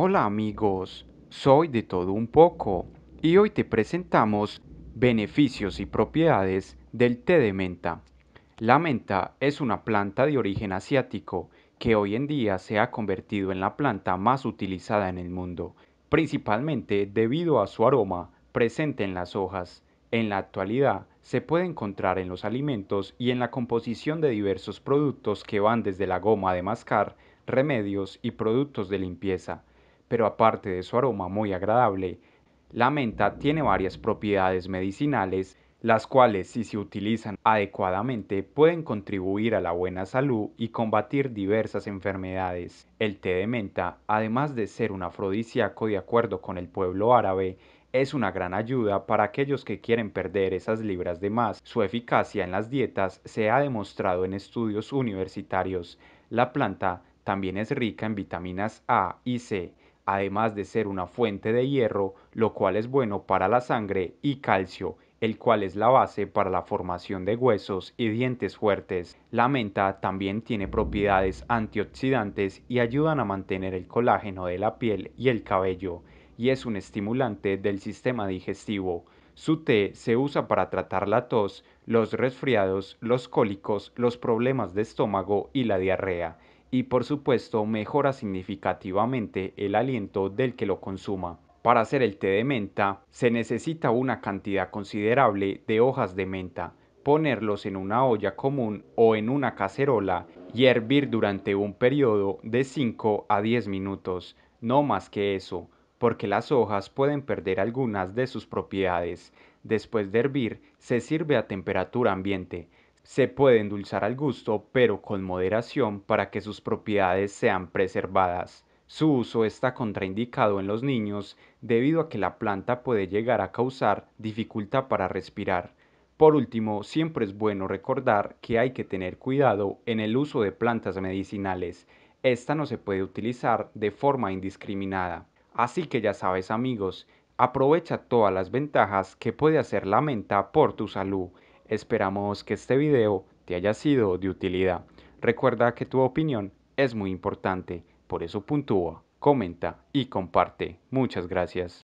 Hola amigos, soy de todo un poco y hoy te presentamos beneficios y propiedades del té de menta. La menta es una planta de origen asiático que hoy en día se ha convertido en la planta más utilizada en el mundo, principalmente debido a su aroma presente en las hojas. En la actualidad se puede encontrar en los alimentos y en la composición de diversos productos que van desde la goma de mascar, remedios y productos de limpieza pero aparte de su aroma muy agradable, la menta tiene varias propiedades medicinales, las cuales si se utilizan adecuadamente pueden contribuir a la buena salud y combatir diversas enfermedades. El té de menta, además de ser un afrodisíaco de acuerdo con el pueblo árabe, es una gran ayuda para aquellos que quieren perder esas libras de más. Su eficacia en las dietas se ha demostrado en estudios universitarios. La planta también es rica en vitaminas A y C, además de ser una fuente de hierro, lo cual es bueno para la sangre, y calcio, el cual es la base para la formación de huesos y dientes fuertes. La menta también tiene propiedades antioxidantes y ayudan a mantener el colágeno de la piel y el cabello, y es un estimulante del sistema digestivo. Su té se usa para tratar la tos, los resfriados, los cólicos, los problemas de estómago y la diarrea y por supuesto mejora significativamente el aliento del que lo consuma. Para hacer el té de menta se necesita una cantidad considerable de hojas de menta, ponerlos en una olla común o en una cacerola y hervir durante un periodo de 5 a 10 minutos, no más que eso, porque las hojas pueden perder algunas de sus propiedades. Después de hervir, se sirve a temperatura ambiente se puede endulzar al gusto, pero con moderación para que sus propiedades sean preservadas. Su uso está contraindicado en los niños debido a que la planta puede llegar a causar dificultad para respirar. Por último, siempre es bueno recordar que hay que tener cuidado en el uso de plantas medicinales. Esta no se puede utilizar de forma indiscriminada. Así que ya sabes amigos, aprovecha todas las ventajas que puede hacer la menta por tu salud Esperamos que este video te haya sido de utilidad. Recuerda que tu opinión es muy importante, por eso puntúa, comenta y comparte. Muchas gracias.